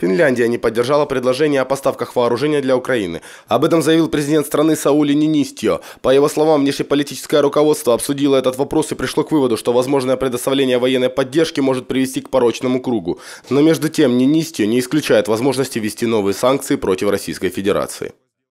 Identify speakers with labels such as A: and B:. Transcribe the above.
A: Финляндия не поддержала предложение о поставках вооружения для Украины. Об этом заявил президент страны Саули Нинистио. По его словам, внешнеполитическое руководство обсудило этот вопрос и пришло к выводу, что возможное предоставление военной поддержки может привести к порочному кругу. Но между тем Нинистио не исключает возможности ввести новые санкции против Российской Федерации.